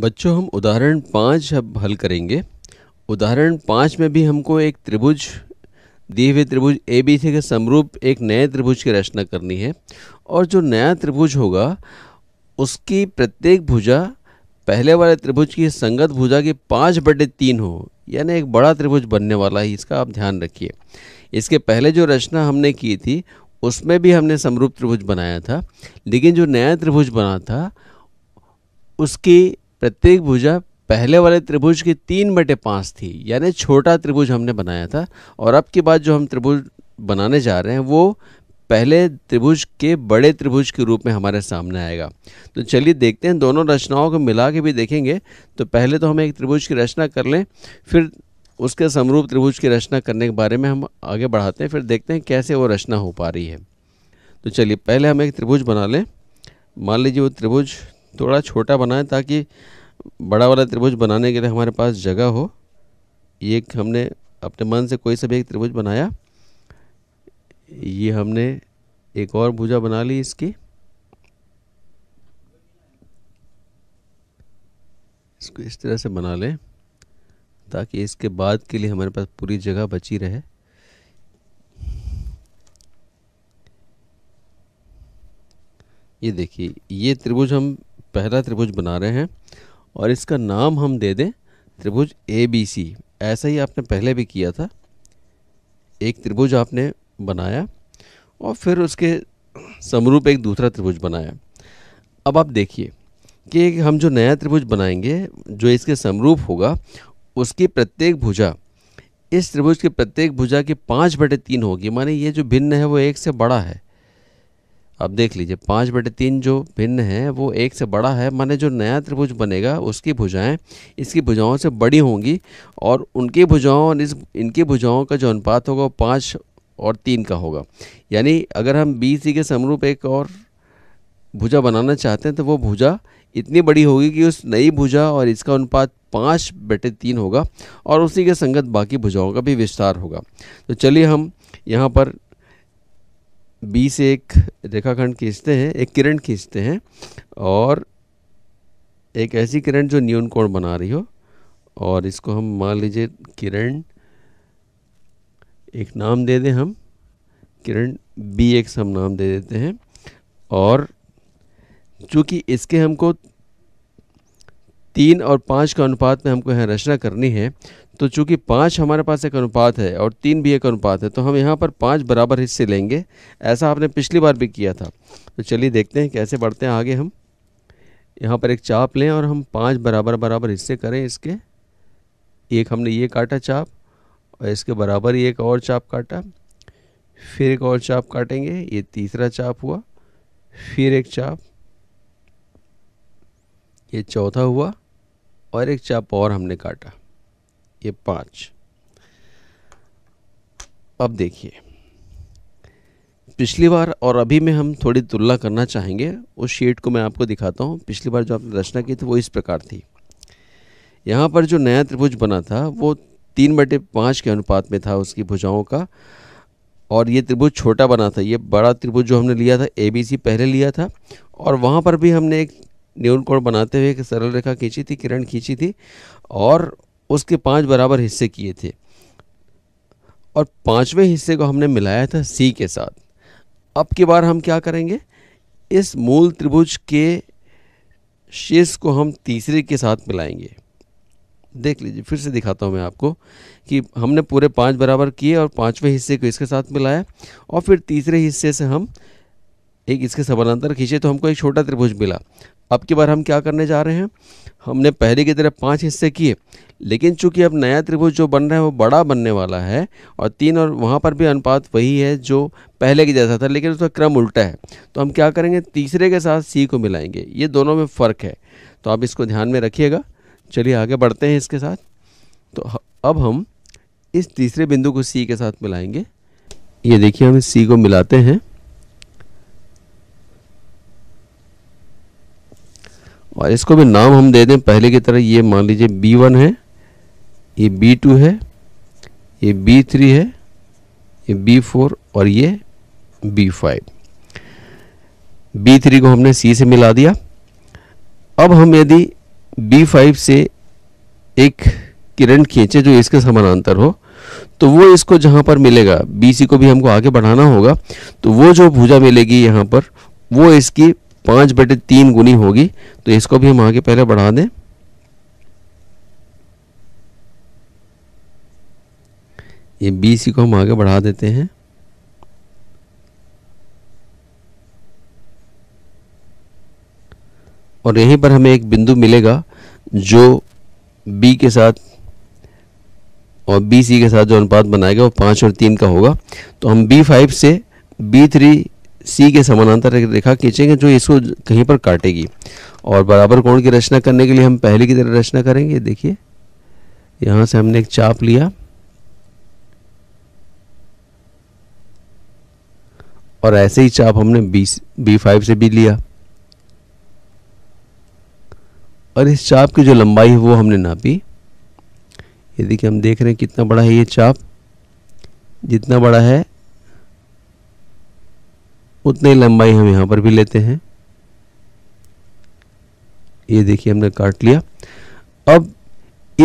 बच्चों हम उदाहरण पाँच अब हल करेंगे उदाहरण पाँच में भी हमको एक त्रिभुज दिए हुए त्रिभुज ए बी सी के समरूप एक नए त्रिभुज की रचना करनी है और जो नया त्रिभुज होगा उसकी प्रत्येक भुजा पहले वाले त्रिभुज की संगत भुजा के पाँच बटे तीन हो यानी एक बड़ा त्रिभुज बनने वाला है इसका आप ध्यान रखिए इसके पहले जो रचना हमने की थी उसमें भी हमने समरूप त्रिभुज बनाया था लेकिन जो नया त्रिभुज बना था उसकी प्रत्येक भुजा पहले वाले त्रिभुज की तीन बटे पाँच थी यानी छोटा त्रिभुज हमने बनाया था और अब की बात जो हम त्रिभुज बनाने जा रहे हैं वो पहले त्रिभुज के बड़े त्रिभुज के रूप में हमारे सामने आएगा तो चलिए देखते हैं दोनों रचनाओं को मिला के भी देखेंगे तो पहले तो हम एक त्रिभुज की रचना कर लें फिर उसके समरूप त्रिभुज की रचना करने के बारे में हम आगे बढ़ाते हैं फिर देखते हैं कैसे वो रचना हो पा रही है तो चलिए पहले हम एक त्रिभुज बना लें मान लीजिए वो त्रिभुज थोड़ा छोटा बनाएं ताकि बड़ा वाला त्रिभुज बनाने के लिए हमारे पास जगह हो ये हमने अपने मन से कोई सा भी एक त्रिभुज बनाया ये हमने एक और भुजा बना ली इसकी इसको इस तरह से बना लें ताकि इसके बाद के लिए हमारे पास पूरी जगह बची रहे ये देखिए ये त्रिभुज हम पहला त्रिभुज बना रहे हैं और इसका नाम हम दे दें त्रिभुज ए बी सी ऐसा ही आपने पहले भी किया था एक त्रिभुज आपने बनाया और फिर उसके समरूप एक दूसरा त्रिभुज बनाया अब आप देखिए कि हम जो नया त्रिभुज बनाएंगे जो इसके समरूप होगा उसकी प्रत्येक भुजा इस त्रिभुज की प्रत्येक भुजा की पाँच बटे तीन होगी माने ये जो भिन्न है वो एक से बड़ा है अब देख लीजिए पाँच बटे तीन जो भिन्न है वो एक से बड़ा है माने जो नया त्रिभुज बनेगा उसकी भुजाएं इसकी भुजाओं से बड़ी होंगी और उनकी भुजाओं और इस इनकी भुजाओं का जो अनुपात होगा वो पाँच और तीन का होगा यानी अगर हम बी सी के समरूप एक और भुजा बनाना चाहते हैं तो वो भुजा इतनी बड़ी होगी कि उस नई भुजा और इसका अनुपात पाँच बटे तीन होगा और उसी के संगत बाकी भुजाओं का भी विस्तार होगा तो चलिए हम यहाँ पर बी से एक रेखाखंड खींचते हैं एक किरण खींचते हैं और एक ऐसी किरण जो न्यून कोण बना रही हो और इसको हम मान लीजिए किरण एक नाम दे दें हम किरण बी एक्स हम नाम दे देते हैं और चूँकि इसके हमको तीन और पाँच का अनुपात में हमको यहाँ रचना करनी है तो चूंकि पाँच हमारे पास एक अनुपात है और तीन भी एक अनुपात है तो हम यहाँ पर पाँच बराबर हिस्से लेंगे ऐसा आपने पिछली बार भी किया था तो चलिए देखते हैं कैसे बढ़ते हैं आगे हम यहाँ पर एक चाप लें और हम पाँच बराबर बराबर हिस्से करें इसके एक हमने ये काटा चाप और इसके बराबर ही एक और चाप काटा फिर एक और चाप काटेंगे ये तीसरा चाप हुआ फिर एक चाप ये चौथा हुआ और एक चाप और हमने काटा ये पाँच अब देखिए पिछली बार और अभी में हम थोड़ी तुलना करना चाहेंगे उस शीट को मैं आपको दिखाता हूँ पिछली बार जो आपने रचना की थी वो इस प्रकार थी यहाँ पर जो नया त्रिभुज बना था वो तीन बटे पाँच के अनुपात में था उसकी भुजाओं का और ये त्रिभुज छोटा बना था ये बड़ा त्रिभुज जो हमने लिया था ए बी सी पहले लिया था और वहाँ पर भी हमने एक न्यून कोण बनाते हुए एक सरल रेखा खींची थी किरण खींची थी और उसके पांच बराबर हिस्से किए थे और पांचवें हिस्से को हमने मिलाया था सी के साथ अब की बार हम क्या करेंगे इस मूल त्रिभुज के शीर्ष को हम तीसरे के साथ मिलाएंगे देख लीजिए फिर से दिखाता हूँ मैं आपको कि हमने पूरे पांच बराबर किए और पांचवें हिस्से को इसके साथ मिलाया और फिर तीसरे हिस्से से हम एक इसके समानांतर खींचे तो हमको एक छोटा त्रिभुज मिला अब की बार हम क्या करने जा रहे हैं हमने पहले की तरह पांच हिस्से किए लेकिन चूंकि अब नया त्रिभुज जो बन रहा है वो बड़ा बनने वाला है और तीन और वहाँ पर भी अनुपात वही है जो पहले के जैसा था लेकिन उसका क्रम उल्टा है तो हम क्या करेंगे तीसरे के साथ सी को मिलाएंगे ये दोनों में फ़र्क है तो आप इसको ध्यान में रखिएगा चलिए आगे बढ़ते हैं इसके साथ तो अब हम इस तीसरे बिंदु को सी के साथ मिलाएंगे ये देखिए हम इस सी को मिलाते हैं और इसको भी नाम हम दे दें पहले की तरह ये मान लीजिए बी वन है ये बी टू है ये बी थ्री है ये बी फोर और ये बी फाइव बी थ्री को हमने सी से मिला दिया अब हम यदि बी फाइव से एक किरण खींचे जो इसके समानांतर हो तो वो इसको जहाँ पर मिलेगा बी सी को भी हमको आगे बढ़ाना होगा तो वो जो भुजा मिलेगी यहाँ पर वो इसकी पांच बटे तीन गुनी होगी तो इसको भी हम आगे पहले बढ़ा दें ये बी सी को हम आगे बढ़ा देते हैं और यहीं पर हमें एक बिंदु मिलेगा जो बी के साथ और बी सी के साथ जो अनुपात बनाएगा वो पाँच और तीन का होगा तो हम बी फाइव से बी थ्री सी के समानांतर रेखा खींचेंगे जो इसको कहीं पर काटेगी और बराबर कोण की रचना करने के लिए हम पहले की तरह रचना करेंगे देखिए यहां से हमने एक चाप लिया और ऐसे ही चाप हमने बी बी फाइव से भी लिया और इस चाप की जो लंबाई है वो हमने नापी ये देखिए हम देख रहे हैं कितना बड़ा है ये चाप जितना बड़ा है उतनी लंबाई हम यहाँ पर भी लेते हैं ये देखिए हमने काट लिया अब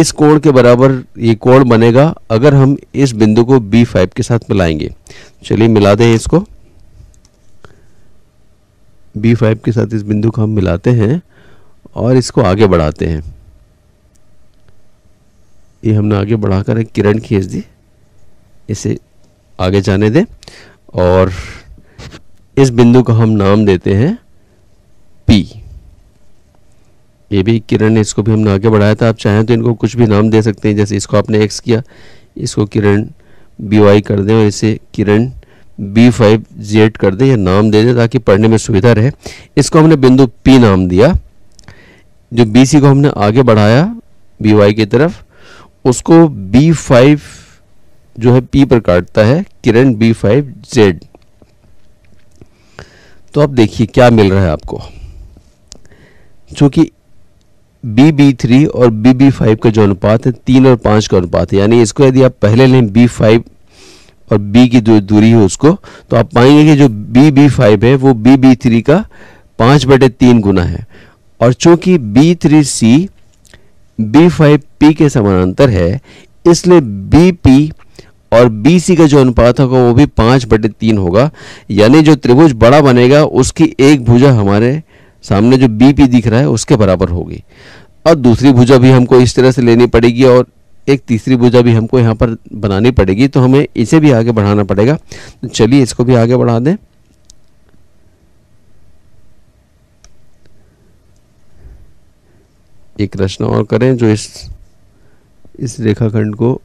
इस कोण के बराबर ये कोण बनेगा अगर हम इस बिंदु को B5 के साथ मिलाएंगे चलिए मिला दें इसको B5 के साथ इस बिंदु को हम मिलाते हैं और इसको आगे बढ़ाते हैं ये हमने आगे बढ़ाकर एक किरण खींच दी इसे आगे जाने दें और इस बिंदु को हम नाम देते हैं पी ये भी किरण है इसको भी हमने आगे बढ़ाया था आप चाहें तो इनको कुछ भी नाम दे सकते हैं जैसे इसको आपने एक्स किया इसको किरण बी वाई कर दें और इसे किरण बी फाइव जेड कर दें या नाम दे दें ताकि पढ़ने में सुविधा रहे इसको हमने बिंदु पी नाम दिया जो बी सी को हमने आगे बढ़ाया बी वाई की तरफ उसको बी फाइव जो है पी पर काटता है किरण बी फाइव जेड तो अब देखिए क्या मिल रहा है आपको चूंकि बी बी थ्री और बी बी फाइव का जो अनुपात है तीन और पांच का अनुपात है यानी इसको यदि आप पहले लें बी फाइव और बी की जो दूरी है उसको तो आप पाएंगे कि जो बी बी फाइव है वो बी बी थ्री का पांच बटे तीन गुना है और चूंकि B three C B five P के समानांतर है इसलिए बी पी और BC का जो अनुपात होगा वो भी पांच बटे तीन होगा यानी जो त्रिभुज बड़ा बनेगा उसकी एक भुजा हमारे सामने जो BP दिख रहा है उसके बराबर होगी और दूसरी भुजा भी हमको इस तरह से लेनी पड़ेगी और एक तीसरी भुजा भी हमको यहाँ पर बनानी पड़ेगी तो हमें इसे भी आगे बढ़ाना पड़ेगा तो चलिए इसको भी आगे बढ़ा दें एक रचना और करें जो इस इस रेखाखंड को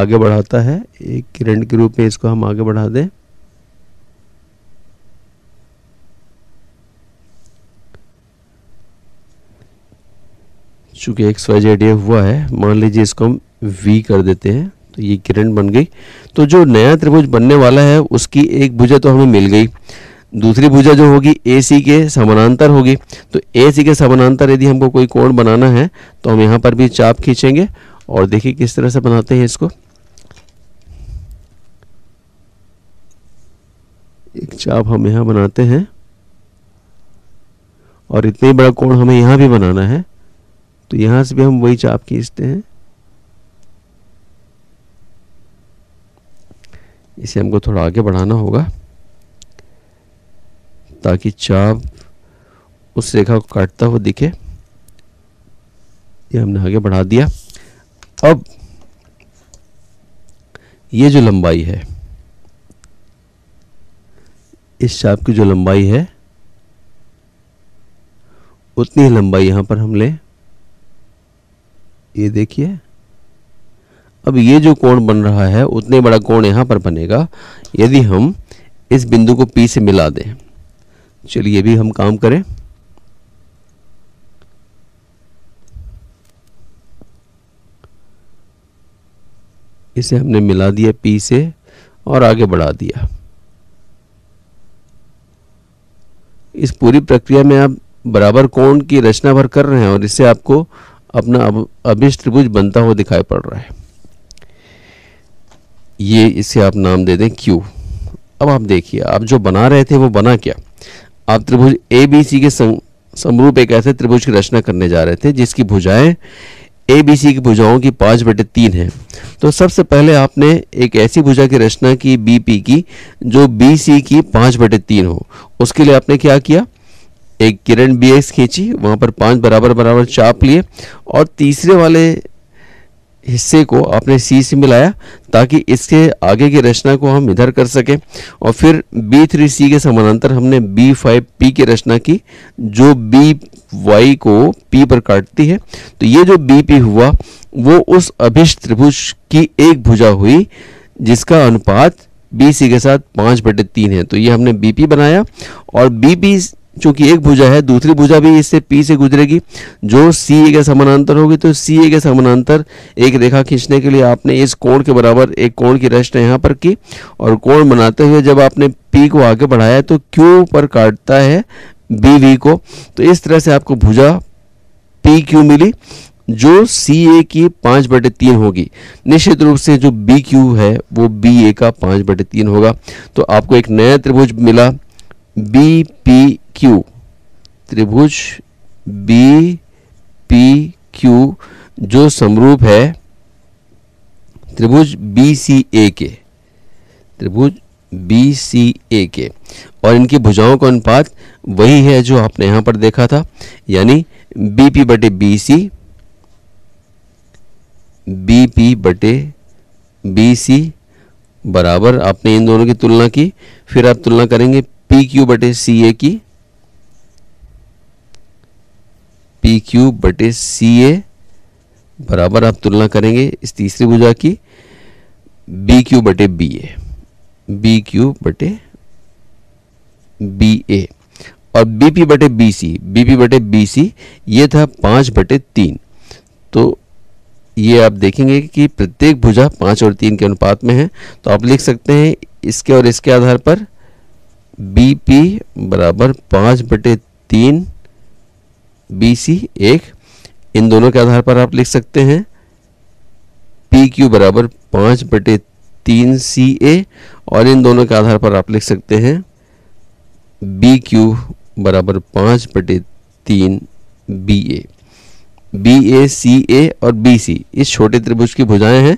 आगे बढ़ाता है एक किरण के रूप में इसको हम आगे बढ़ा दें चूंकि एक्स वाई जेड ये हुआ है मान लीजिए इसको हम वी कर देते हैं तो ये किरण बन गई तो जो नया त्रिभुज बनने वाला है उसकी एक भुजा तो हमें मिल गई दूसरी भुजा जो होगी ए सी के समानांतर होगी तो ए सी के समानांतर यदि हमको कोई कोण बनाना है तो हम यहाँ पर भी चाप खींचेंगे और देखिए किस तरह से बनाते हैं इसको एक चाप हम यहाँ बनाते हैं और इतना बड़ा कोण हमें यहाँ भी बनाना है तो यहाँ से भी हम वही चाप खींचते हैं इसे हमको थोड़ा आगे बढ़ाना होगा ताकि चाप उस रेखा को काटता हुआ दिखे ये हमने आगे बढ़ा दिया अब ये जो लंबाई है इस चाप की जो लंबाई है उतनी लंबाई यहां पर हम ले ये देखिए अब ये जो कोण बन रहा है उतने बड़ा कोण यहां पर बनेगा यदि हम इस बिंदु को P से मिला दें चलिए भी हम काम करें इसे हमने मिला दिया पी से और आगे बढ़ा दिया इस पूरी प्रक्रिया में आप बराबर कोण की रचना भर कर रहे हैं और इससे आपको अपना अभिष्ट त्रिभुज बनता हुआ दिखाई पड़ रहा है ये इसे आप नाम दे दें क्यू अब आप देखिए आप जो बना रहे थे वो बना क्या आप त्रिभुज ए बी सी के समरूप एक ऐसे त्रिभुज की रचना करने जा रहे थे जिसकी भुजाएं ए बी सी की भुजाओं की पाँच बटे तीन है तो सबसे पहले आपने एक ऐसी भुजा की रचना की बी पी की जो बी सी की पाँच बटे तीन हो उसके लिए आपने क्या किया एक किरण बी एक्स खींची वहाँ पर पाँच बराबर बराबर चाप लिए और तीसरे वाले हिस्से को आपने सी से मिलाया ताकि इसके आगे की रचना को हम इधर कर सकें और फिर बी थ्री सी के समानांतर हमने बी फाइव पी की रचना की जो बी वाई को पी पर काटती है तो ये जो बी पी हुआ वो उस अभिष्ट त्रिभुज की एक भुजा हुई जिसका अनुपात बी सी के साथ पाँच बटे तीन है तो ये हमने बी पी बनाया और बी पी चूंकि एक भुजा है दूसरी भुजा भी इससे पी से गुजरेगी जो सी ए के समानांतर होगी तो सी ए के समानांतर एक रेखा खींचने के लिए आपने इस कोण के बराबर एक कोण की रचना यहाँ पर की और कोण बनाते हुए जब आपने पी को आगे बढ़ाया तो क्यू पर काटता है बी वी को तो इस तरह से आपको भुजा पी क्यू मिली जो सी ए की पाँच बटे तीन होगी निश्चित रूप से जो बी क्यू है वो बी ए का पाँच बटे तीन होगा तो आपको एक नया त्रिभुज मिला बी पी क्यू त्रिभुज बी पी क्यू जो समरूप है त्रिभुज बी सी ए के त्रिभुज बी सी ए के और इनकी भुजाओं का अनुपात वही है जो आपने यहां पर देखा था यानी बी पी बटे बी सी बी पी बटे बी सी बराबर आपने इन दोनों की तुलना की फिर आप तुलना करेंगे पी क्यू बटे सी ए की बी क्यू बटे सी ए बराबर आप तुलना करेंगे इस तीसरी भुजा की बी क्यू बटे बी ए बी क्यू बटे बी ए और बी पी बटे बी सी बी पी बटे बी सी ये था पाँच बटे तीन तो ये आप देखेंगे कि प्रत्येक भुजा पाँच और तीन के अनुपात में है तो आप लिख सकते हैं इसके और इसके आधार पर बी पी बराबर पाँच बटे तीन बी सी एक इन दोनों के आधार पर आप लिख सकते हैं पी क्यू बराबर पाँच बटे तीन सी ए और इन दोनों के आधार पर आप लिख सकते हैं बी क्यू बराबर पाँच बटे तीन बी ए बी ए सी ए और बी सी इस छोटे त्रिभुज की भुजाएं हैं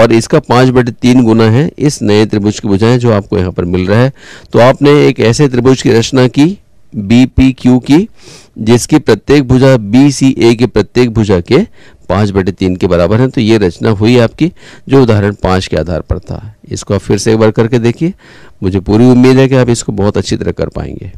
और इसका पाँच बटे तीन गुना है इस नए त्रिभुज की भुजाएं जो आपको यहाँ पर मिल रहा है तो आपने एक ऐसे त्रिभुज की रचना की बी पी क्यू की जिसकी प्रत्येक भुजा बी सी ए की प्रत्येक भुजा के पाँच बटे तीन के बराबर है तो ये रचना हुई आपकी जो उदाहरण पाँच के आधार पर था इसको आप फिर से एक बार करके देखिए मुझे पूरी उम्मीद है कि आप इसको बहुत अच्छी तरह कर पाएंगे